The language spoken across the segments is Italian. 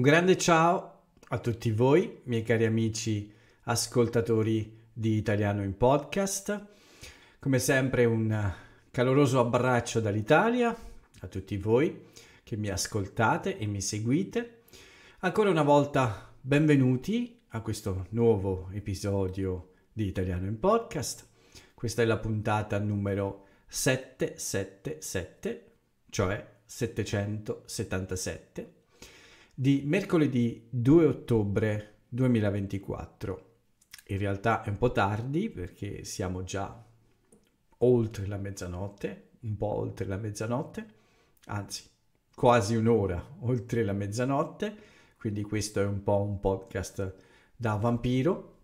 Un grande ciao a tutti voi, miei cari amici ascoltatori di Italiano in Podcast. Come sempre un caloroso abbraccio dall'Italia a tutti voi che mi ascoltate e mi seguite. Ancora una volta benvenuti a questo nuovo episodio di Italiano in Podcast. Questa è la puntata numero 777, cioè 777 di mercoledì 2 ottobre 2024. In realtà è un po' tardi perché siamo già oltre la mezzanotte, un po' oltre la mezzanotte, anzi quasi un'ora oltre la mezzanotte, quindi questo è un po' un podcast da vampiro,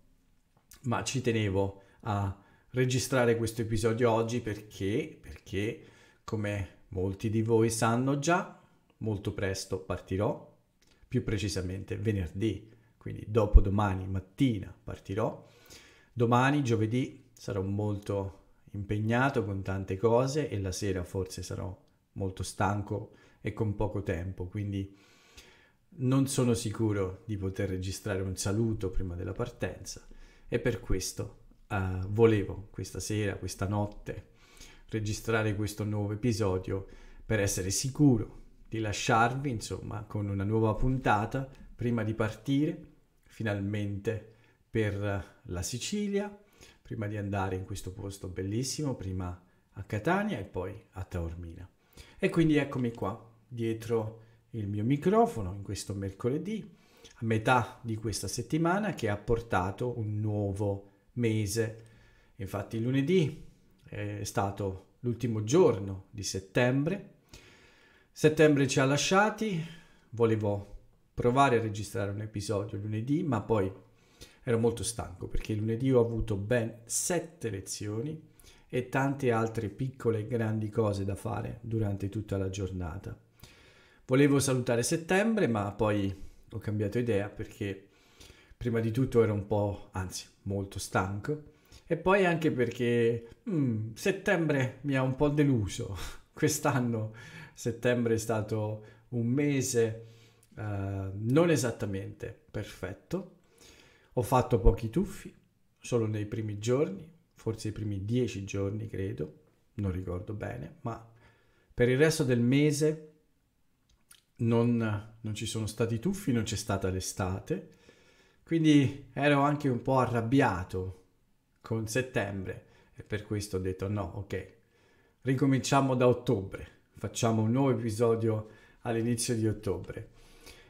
ma ci tenevo a registrare questo episodio oggi perché, perché come molti di voi sanno già, molto presto partirò più precisamente venerdì, quindi dopodomani mattina partirò. Domani, giovedì, sarò molto impegnato con tante cose e la sera forse sarò molto stanco e con poco tempo, quindi non sono sicuro di poter registrare un saluto prima della partenza e per questo eh, volevo questa sera, questa notte, registrare questo nuovo episodio per essere sicuro di lasciarvi, insomma, con una nuova puntata prima di partire finalmente per la Sicilia, prima di andare in questo posto bellissimo, prima a Catania e poi a Taormina. E quindi eccomi qua, dietro il mio microfono, in questo mercoledì, a metà di questa settimana che ha portato un nuovo mese. Infatti lunedì è stato l'ultimo giorno di settembre Settembre ci ha lasciati, volevo provare a registrare un episodio lunedì, ma poi ero molto stanco perché lunedì ho avuto ben sette lezioni e tante altre piccole e grandi cose da fare durante tutta la giornata. Volevo salutare settembre, ma poi ho cambiato idea perché prima di tutto ero un po', anzi, molto stanco e poi anche perché mm, settembre mi ha un po' deluso quest'anno settembre è stato un mese uh, non esattamente perfetto, ho fatto pochi tuffi, solo nei primi giorni, forse i primi dieci giorni credo, non ricordo bene, ma per il resto del mese non, non ci sono stati tuffi, non c'è stata l'estate, quindi ero anche un po' arrabbiato con settembre e per questo ho detto no, ok, ricominciamo da ottobre facciamo un nuovo episodio all'inizio di ottobre.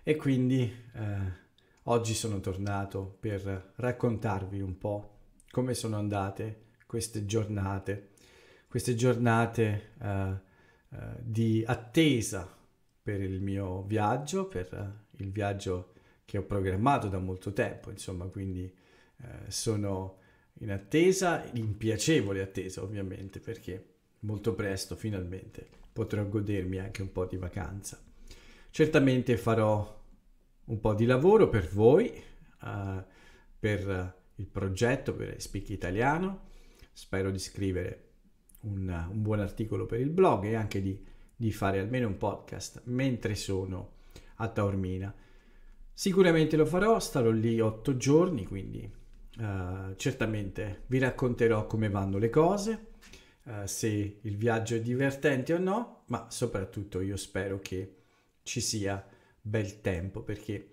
E quindi eh, oggi sono tornato per raccontarvi un po' come sono andate queste giornate, queste giornate eh, eh, di attesa per il mio viaggio, per eh, il viaggio che ho programmato da molto tempo, insomma, quindi eh, sono in attesa, in piacevole attesa ovviamente, perché molto presto finalmente potrò godermi anche un po' di vacanza. Certamente farò un po' di lavoro per voi, uh, per il progetto, per Speak Italiano. Spero di scrivere un, un buon articolo per il blog e anche di, di fare almeno un podcast mentre sono a Taormina. Sicuramente lo farò, starò lì otto giorni, quindi uh, certamente vi racconterò come vanno le cose. Eh, se il viaggio è divertente o no, ma soprattutto io spero che ci sia bel tempo perché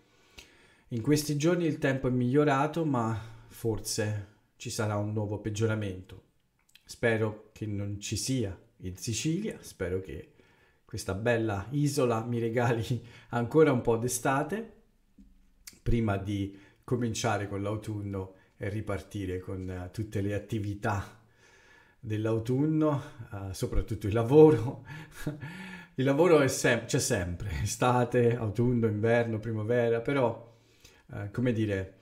in questi giorni il tempo è migliorato, ma forse ci sarà un nuovo peggioramento. Spero che non ci sia in Sicilia, spero che questa bella isola mi regali ancora un po' d'estate prima di cominciare con l'autunno e ripartire con eh, tutte le attività dell'autunno, uh, soprattutto il lavoro. il lavoro sem- c'è sempre, estate, autunno, inverno, primavera, però, uh, come dire,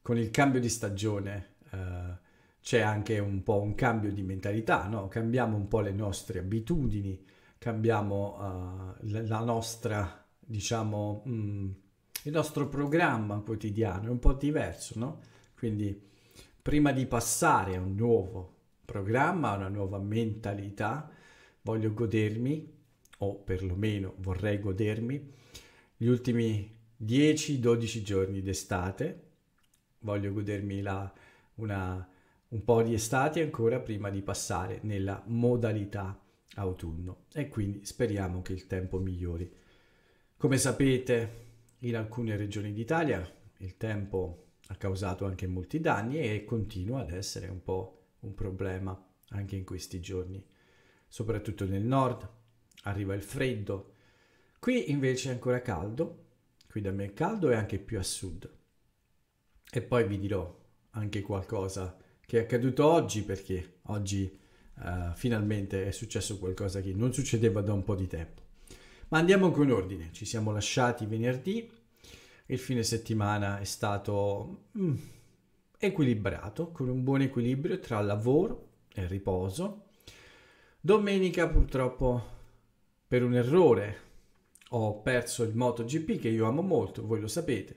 con il cambio di stagione uh, c'è anche un po' un cambio di mentalità, no? Cambiamo un po' le nostre abitudini, cambiamo la nostra, diciamo, mh, mm, il nostro programma quotidiano, è un po' diverso, no? Quindi prima di passare a un nuovo programma, una nuova mentalità, voglio godermi, o perlomeno vorrei godermi, gli ultimi 10-12 giorni d'estate, voglio godermi la, una, un po' di estate ancora prima di passare nella modalità autunno e quindi speriamo che il tempo migliori. Come sapete in alcune regioni d'Italia il tempo ha causato anche molti danni e continua ad essere un po' un problema anche in questi giorni, soprattutto nel nord, arriva il freddo. Qui invece è ancora caldo, qui da me è caldo e anche più a sud. E poi vi dirò anche qualcosa che è accaduto oggi perché oggi uh, finalmente è successo qualcosa che non succedeva da un po' di tempo. Ma andiamo con ordine, ci siamo lasciati venerdì, il fine settimana è stato... Mm, equilibrato, con un buon equilibrio tra lavoro e riposo. Domenica purtroppo per un errore ho perso il MotoGP che io amo molto, voi lo sapete,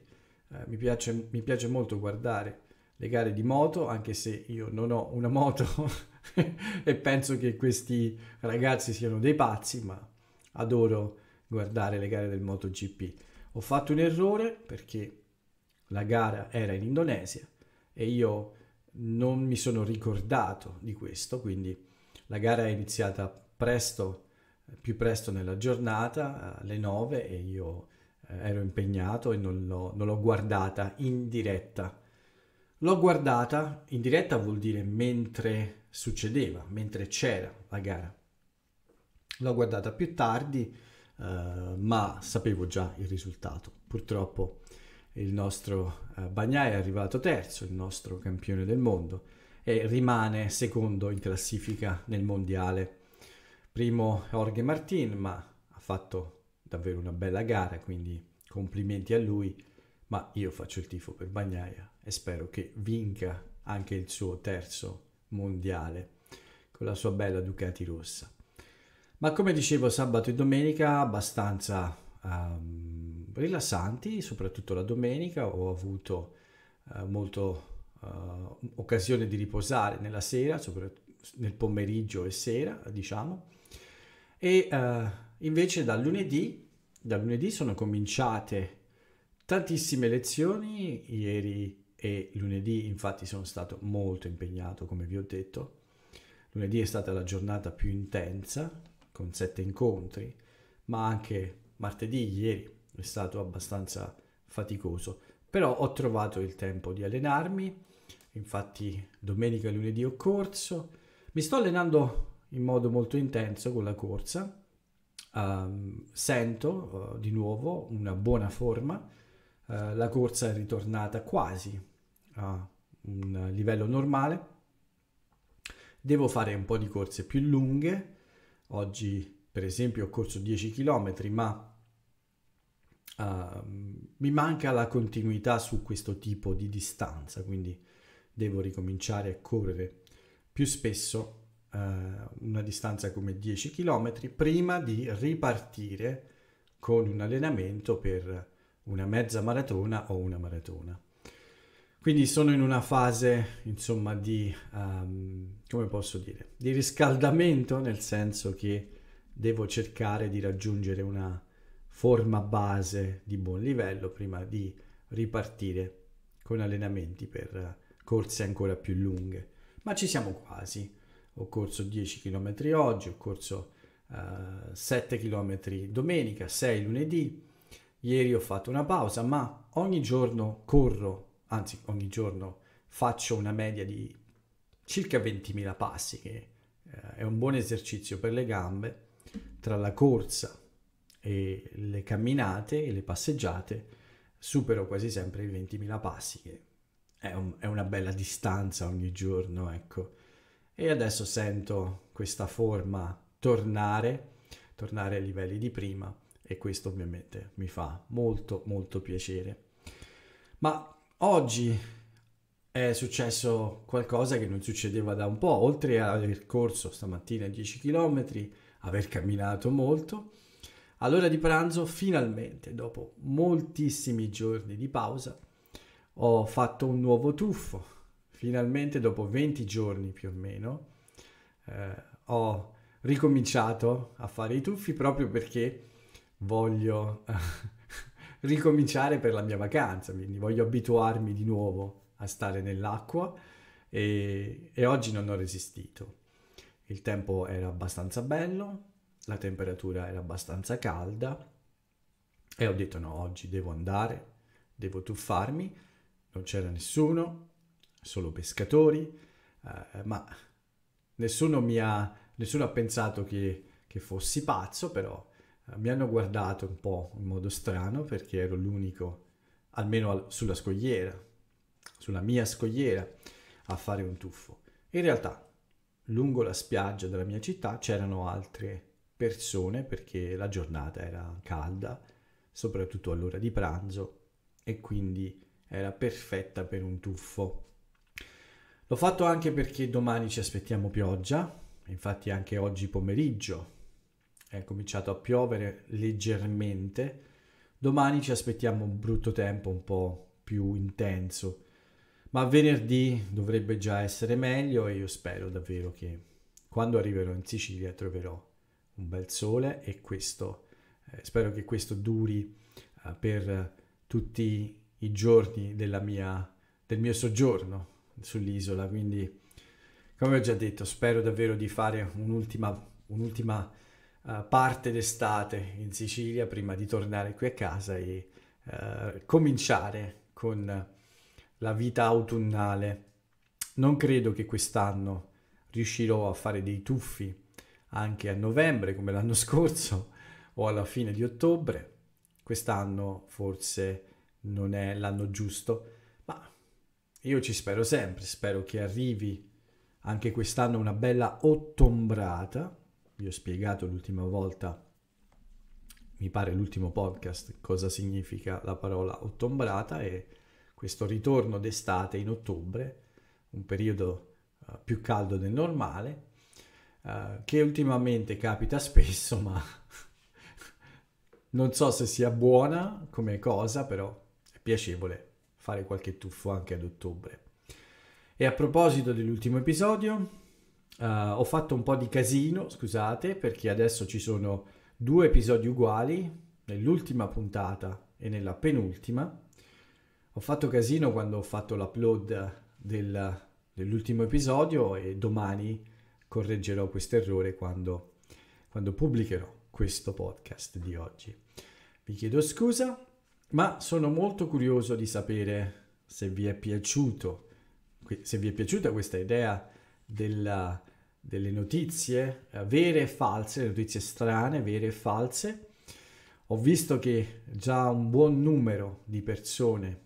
eh, mi, piace, mi piace molto guardare le gare di moto, anche se io non ho una moto e penso che questi ragazzi siano dei pazzi, ma adoro guardare le gare del MotoGP. Ho fatto un errore perché la gara era in Indonesia e io non mi sono ricordato di questo, quindi la gara è iniziata presto, più presto nella giornata, alle 9 e io eh, ero impegnato e non l'ho, non l'ho guardata in diretta. L'ho guardata in diretta vuol dire mentre succedeva, mentre c'era la gara. L'ho guardata più tardi, eh, ma sapevo già il risultato. Purtroppo il nostro eh, Bagnai è arrivato terzo, il nostro campione del mondo, e rimane secondo in classifica nel mondiale. Primo Jorge Martin, ma ha fatto davvero una bella gara, quindi complimenti a lui, ma io faccio il tifo per Bagnaia eh, e spero che vinca anche il suo terzo mondiale con la sua bella Ducati rossa. Ma come dicevo sabato e domenica abbastanza um, rilassanti, soprattutto la domenica ho avuto eh, molto eh, occasione di riposare nella sera, nel pomeriggio e sera, diciamo. E eh, invece dal lunedì, dal lunedì sono cominciate tantissime lezioni, ieri e lunedì infatti sono stato molto impegnato come vi ho detto. Lunedì è stata la giornata più intensa con sette incontri, ma anche martedì, ieri è stato abbastanza faticoso, però ho trovato il tempo di allenarmi, infatti domenica e lunedì ho corso, mi sto allenando in modo molto intenso con la corsa, um, sento uh, di nuovo una buona forma, uh, la corsa è ritornata quasi a un livello normale, devo fare un po' di corse più lunghe, oggi per esempio ho corso 10 km ma uh, mi manca la continuità su questo tipo di distanza, quindi devo ricominciare a correre più spesso uh, una distanza come 10 km prima di ripartire con un allenamento per una mezza maratona o una maratona. Quindi sono in una fase, insomma, di, um, come posso dire, di riscaldamento, nel senso che devo cercare di raggiungere una forma base di buon livello prima di ripartire con allenamenti per corse ancora più lunghe. Ma ci siamo quasi. Ho corso 10 km oggi, ho corso uh, 7 km domenica, 6 lunedì. Ieri ho fatto una pausa, ma ogni giorno corro, anzi ogni giorno faccio una media di circa 20.000 passi, che uh, è un buon esercizio per le gambe, tra la corsa e le camminate e le passeggiate supero quasi sempre i 20.000 passi, che è, un, è una bella distanza ogni giorno, ecco. E adesso sento questa forma tornare, tornare ai livelli di prima e questo ovviamente mi fa molto molto piacere. Ma oggi è successo qualcosa che non succedeva da un po', oltre ad aver corso stamattina 10 km, aver camminato molto, All'ora di pranzo, finalmente, dopo moltissimi giorni di pausa, ho fatto un nuovo tuffo. Finalmente, dopo 20 giorni più o meno, eh, ho ricominciato a fare i tuffi proprio perché voglio ricominciare per la mia vacanza, quindi voglio abituarmi di nuovo a stare nell'acqua e, e oggi non ho resistito. Il tempo era abbastanza bello, la temperatura era abbastanza calda e ho detto no, oggi devo andare, devo tuffarmi, non c'era nessuno, solo pescatori, eh, ma nessuno, mi ha, nessuno ha pensato che, che fossi pazzo, però eh, mi hanno guardato un po' in modo strano perché ero l'unico, almeno al, sulla scogliera, sulla mia scogliera, a fare un tuffo. In realtà, lungo la spiaggia della mia città c'erano altre persone perché la giornata era calda, soprattutto all'ora di pranzo e quindi era perfetta per un tuffo. L'ho fatto anche perché domani ci aspettiamo pioggia, infatti anche oggi pomeriggio è cominciato a piovere leggermente, domani ci aspettiamo un brutto tempo un po' più intenso, ma venerdì dovrebbe già essere meglio e io spero davvero che quando arriverò in Sicilia troverò un bel sole e questo, eh, spero che questo duri eh, per tutti i giorni mia, del mio soggiorno sull'isola. Quindi, come ho già detto, spero davvero di fare un'ultima, un'ultima uh, parte d'estate in Sicilia prima di tornare qui a casa e uh, cominciare con la vita autunnale. Non credo che quest'anno riuscirò a fare dei tuffi anche a novembre come l'anno scorso o alla fine di ottobre. Quest'anno forse non è l'anno giusto, ma io ci spero sempre, spero che arrivi anche quest'anno una bella ottombrata. Vi ho spiegato l'ultima volta, mi pare l'ultimo podcast, cosa significa la parola ottombrata e questo ritorno d'estate in ottobre, un periodo eh, più caldo del normale, eh, che ultimamente capita spesso, ma non so se sia buona come cosa, però è piacevole fare qualche tuffo anche ad ottobre. E a proposito dell'ultimo episodio, uh, ho fatto un po' di casino, scusate, perché adesso ci sono due episodi uguali, nell'ultima puntata e nella penultima. Ho fatto casino quando ho fatto l'upload del, dell'ultimo episodio e domani correggerò questo errore quando, quando pubblicherò questo podcast di oggi. Vi chiedo scusa, ma sono molto curioso di sapere se vi è piaciuto, se vi è piaciuta questa idea della, delle notizie vere e false, notizie strane, vere e false. Ho visto che già un buon numero di persone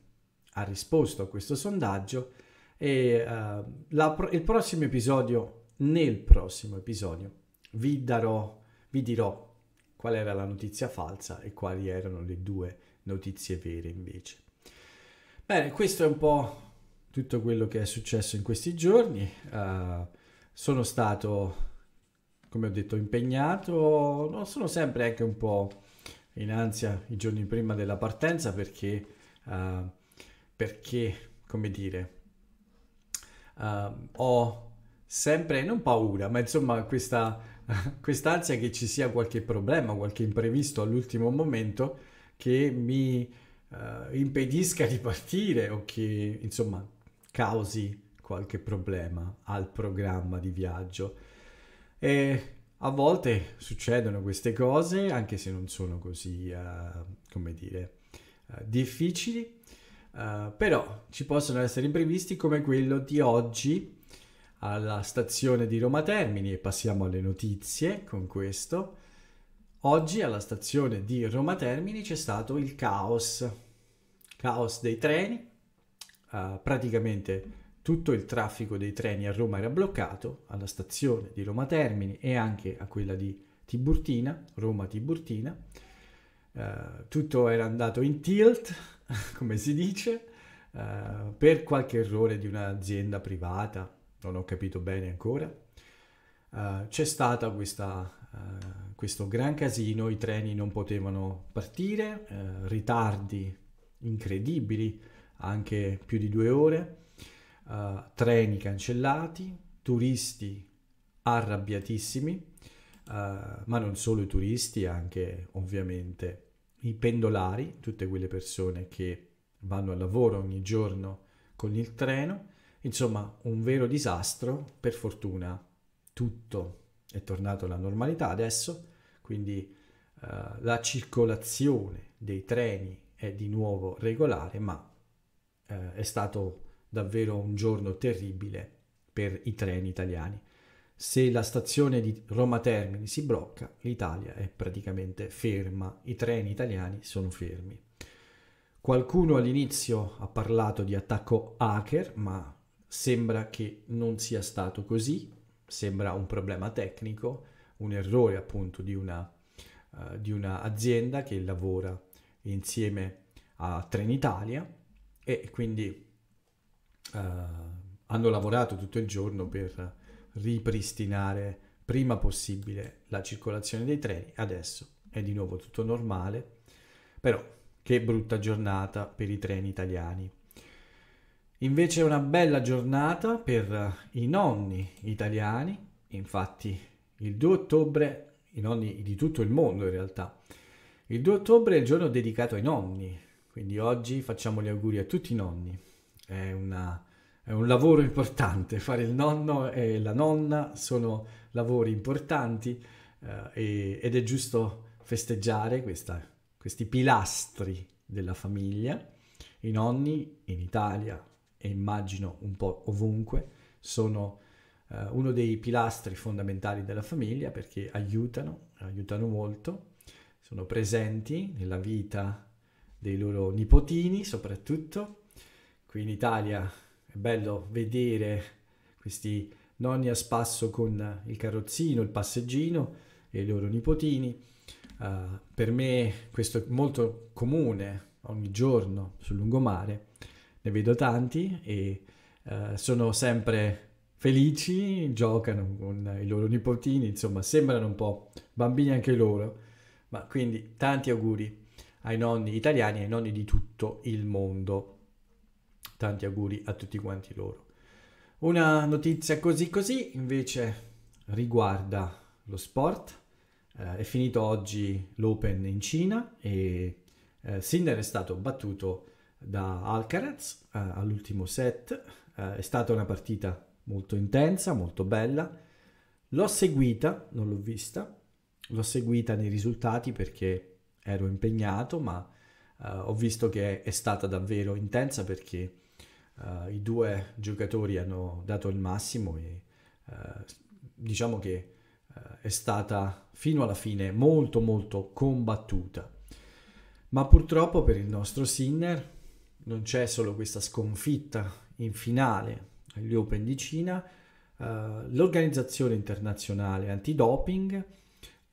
ha risposto a questo sondaggio e uh, la, il prossimo episodio nel prossimo episodio vi, darò, vi dirò qual era la notizia falsa e quali erano le due notizie vere invece. Bene, questo è un po' tutto quello che è successo in questi giorni. Uh, sono stato, come ho detto, impegnato, no, sono sempre anche un po' in ansia i giorni prima della partenza perché, uh, perché come dire, uh, ho sempre, non paura, ma insomma questa quest'ansia che ci sia qualche problema, qualche imprevisto all'ultimo momento che mi eh, impedisca di partire o che insomma causi qualche problema al programma di viaggio. E a volte succedono queste cose, anche se non sono così, eh, come dire, eh, difficili, eh, però ci possono essere imprevisti come quello di oggi alla stazione di Roma Termini e passiamo alle notizie con questo. Oggi alla stazione di Roma Termini c'è stato il caos, caos dei treni, uh, praticamente tutto il traffico dei treni a Roma era bloccato, alla stazione di Roma Termini e anche a quella di Tiburtina, Roma Tiburtina. Uh, tutto era andato in tilt, come si dice, uh, per qualche errore di un'azienda privata non ho capito bene ancora, uh, c'è stato uh, eh, questo gran casino, i treni non potevano partire, uh, ritardi incredibili, anche più di due ore, treni cancellati, turisti arrabbiatissimi, ma non solo i turisti, anche ovviamente i pendolari, tutte quelle persone che vanno al lavoro ogni giorno con il treno, Insomma, un vero disastro, per fortuna tutto è tornato alla normalità adesso, quindi eh, la circolazione dei treni è di nuovo regolare, ma eh, è stato davvero un giorno terribile per i treni italiani. Se la stazione di Roma Termini si blocca, l'Italia è praticamente ferma, i treni italiani sono fermi. Qualcuno all'inizio ha parlato di attacco hacker, ma Sembra che non sia stato così, sembra un problema tecnico, un errore appunto di una, uh, di una azienda che lavora insieme a Trenitalia e quindi uh, hanno lavorato tutto il giorno per ripristinare prima possibile la circolazione dei treni. Adesso è di nuovo tutto normale, però che brutta giornata per i treni italiani. Invece è una bella giornata per i nonni italiani, infatti il 2 ottobre, i nonni di tutto il mondo in realtà, il 2 ottobre è il giorno dedicato ai nonni, quindi oggi facciamo gli auguri a tutti i nonni. È, una, è un lavoro importante, fare il nonno e la nonna sono lavori importanti eh, ed è giusto festeggiare questa, questi pilastri della famiglia, i nonni in Italia, e immagino un po' ovunque, sono eh, uno dei pilastri fondamentali della famiglia perché aiutano, aiutano molto, sono presenti nella vita dei loro nipotini soprattutto. Qui in Italia è bello vedere questi nonni a spasso con il carrozzino, il passeggino e i loro nipotini. Uh, per me questo è molto comune ogni giorno sul lungomare ne vedo tanti e uh, sono sempre felici, giocano con i loro nipotini, insomma sembrano un po' bambini anche loro, ma quindi tanti auguri ai nonni italiani e ai nonni di tutto il mondo. Tanti auguri a tutti quanti loro. Una notizia così così invece riguarda lo sport. Eh, è finito oggi l'Open in Cina e eh, Sinner è stato battuto da Alcaraz eh, all'ultimo set. Eh, è stata una partita molto intensa, molto bella. L'ho seguita, non l'ho vista, l'ho seguita nei risultati perché ero impegnato, ma eh, ho visto che è stata davvero intensa perché eh, i due giocatori hanno dato il massimo e eh, diciamo che eh, è stata fino alla fine molto molto combattuta. Ma purtroppo per il nostro Sinner non c'è solo questa sconfitta in finale agli Open di Cina, eh, l'Organizzazione Internazionale Antidoping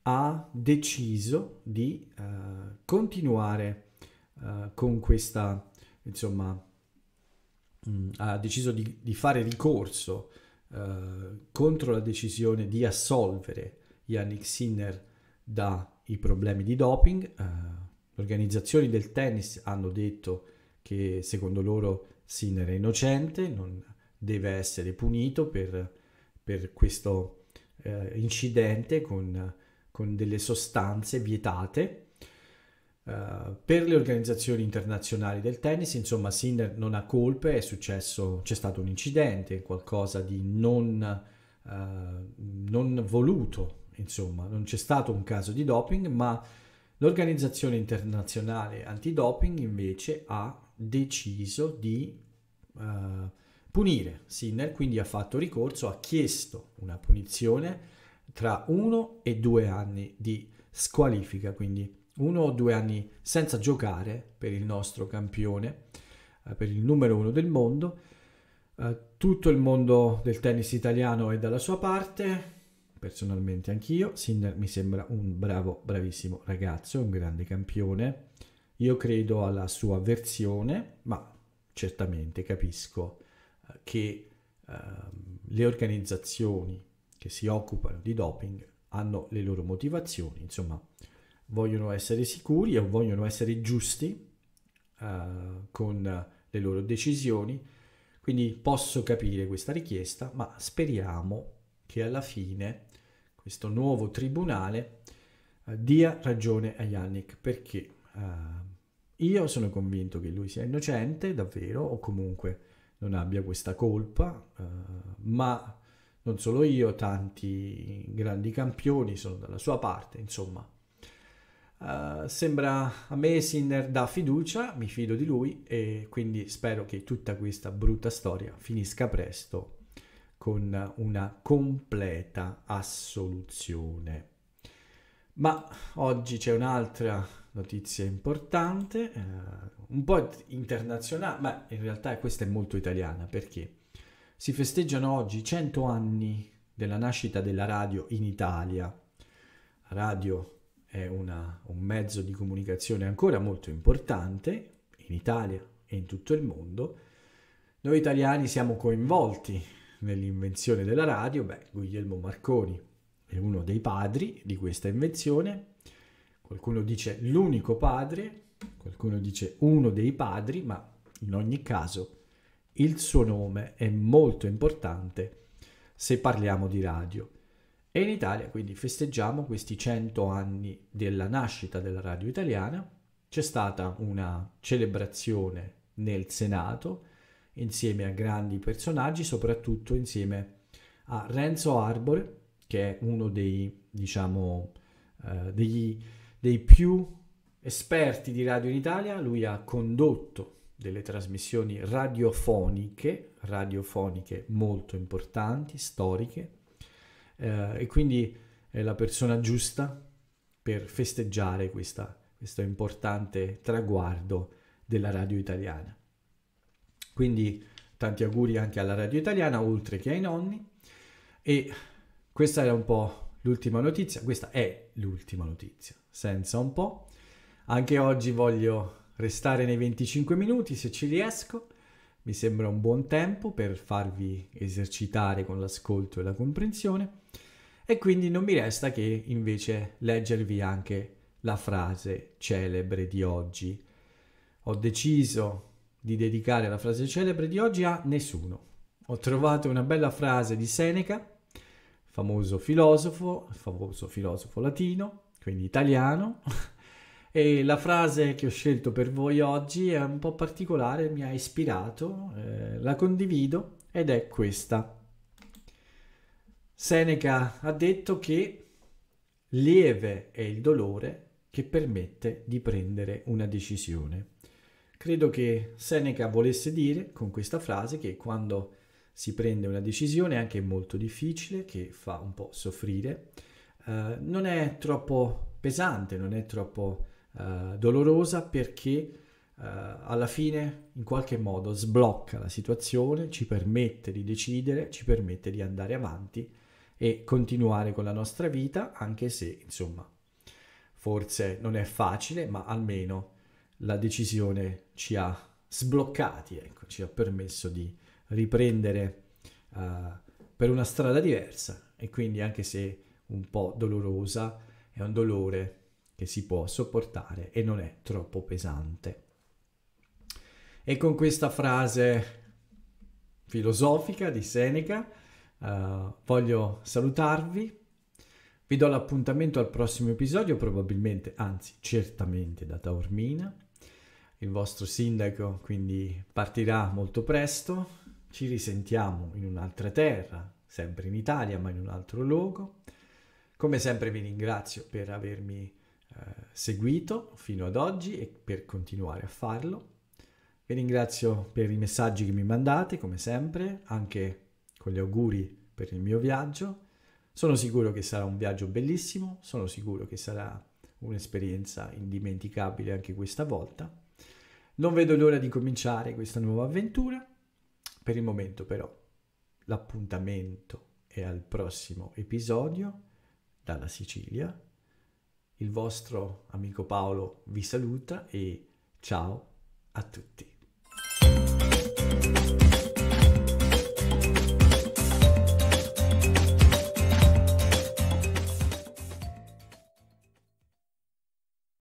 ha deciso di eh, continuare eh, con questa, insomma, mh, mm, ha deciso di, di fare ricorso eh, contro la decisione di assolvere Yannick Sinner dai problemi di doping. Eh, le organizzazioni del tennis hanno detto che secondo loro Sinner è innocente, non deve essere punito per, per questo eh, incidente con, con, delle sostanze vietate. Uh, per le organizzazioni internazionali del tennis, insomma, Sinner non ha colpe, è successo, c'è stato un incidente, qualcosa di non, uh, non voluto, insomma, non c'è stato un caso di doping, ma l'organizzazione internazionale antidoping invece ha deciso di uh, punire Sinner, quindi ha fatto ricorso, ha chiesto una punizione tra uno e due anni di squalifica, quindi uno o due anni senza giocare per il nostro campione, uh, per il numero uno del mondo. Uh, tutto il mondo del tennis italiano è dalla sua parte, personalmente anch'io. Sinner mi sembra un bravo, bravissimo ragazzo, un grande campione io credo alla sua versione, ma certamente capisco eh, che eh, le organizzazioni che si occupano di doping hanno le loro motivazioni, insomma, vogliono essere sicuri o vogliono essere giusti eh, con le loro decisioni, quindi posso capire questa richiesta, ma speriamo che alla fine questo nuovo tribunale eh, dia ragione a Yannick perché ehm, io sono convinto che lui sia innocente, davvero, o comunque non abbia questa colpa, eh, ma non solo io, tanti grandi campioni sono dalla sua parte, insomma. Eh, sembra a me Sinner dà fiducia, mi fido di lui e quindi spero che tutta questa brutta storia finisca presto con una completa assoluzione. Ma oggi c'è un'altra notizia importante, eh, un po' internazionale, ma in realtà questa è molto italiana perché si festeggiano oggi 100 anni della nascita della radio in Italia. La radio è una, un mezzo di comunicazione ancora molto importante in Italia e in tutto il mondo. Noi italiani siamo coinvolti nell'invenzione della radio, beh, Guglielmo Marconi è uno dei padri di questa invenzione qualcuno dice l'unico padre, qualcuno dice uno dei padri, ma in ogni caso il suo nome è molto importante se parliamo di radio. E in Italia quindi festeggiamo questi 100 anni della nascita della radio italiana. C'è stata una celebrazione nel Senato insieme a grandi personaggi, soprattutto insieme a Renzo Arbore, che è uno dei, diciamo, eh, degli dei più esperti di radio in Italia, lui ha condotto delle trasmissioni radiofoniche, radiofoniche molto importanti, storiche, eh, e quindi è la persona giusta per festeggiare questa, questo importante traguardo della radio italiana. Quindi tanti auguri anche alla radio italiana, oltre che ai nonni, e questa era un po' l'ultima notizia, questa è l'ultima notizia senza un po'. Anche oggi voglio restare nei 25 minuti se ci riesco. Mi sembra un buon tempo per farvi esercitare con l'ascolto e la comprensione e quindi non mi resta che invece leggervi anche la frase celebre di oggi. Ho deciso di dedicare la frase celebre di oggi a nessuno. Ho trovato una bella frase di Seneca, famoso filosofo, famoso filosofo latino, quindi italiano. E la frase che ho scelto per voi oggi è un po' particolare, mi ha ispirato, eh, la condivido ed è questa. Seneca ha detto che lieve è il dolore che permette di prendere una decisione. Credo che Seneca volesse dire con questa frase che quando si prende una decisione anche molto difficile, che fa un po' soffrire, eh, non è troppo pesante, non è troppo eh, dolorosa perché eh, alla fine in qualche modo sblocca la situazione, ci permette di decidere, ci permette di andare avanti e continuare con la nostra vita, anche se insomma forse non è facile, ma almeno la decisione ci ha sbloccati, ecco, ci ha permesso di riprendere uh, per una strada diversa e quindi anche se un po' dolorosa, è un dolore che si può sopportare e non è troppo pesante. E con questa frase filosofica di Seneca uh, voglio salutarvi. Vi do l'appuntamento al prossimo episodio, probabilmente, anzi certamente da Taormina. Il vostro sindaco quindi partirà molto presto. Ci risentiamo in un'altra terra, sempre in Italia, ma in un altro luogo. Come sempre vi ringrazio per avermi eh, seguito fino ad oggi e per continuare a farlo. Vi ringrazio per i messaggi che mi mandate, come sempre, anche con gli auguri per il mio viaggio. Sono sicuro che sarà un viaggio bellissimo, sono sicuro che sarà un'esperienza indimenticabile anche questa volta. Non vedo l'ora di cominciare questa nuova avventura. Per il momento però l'appuntamento è al prossimo episodio dalla Sicilia. Il vostro amico Paolo vi saluta e ciao a tutti.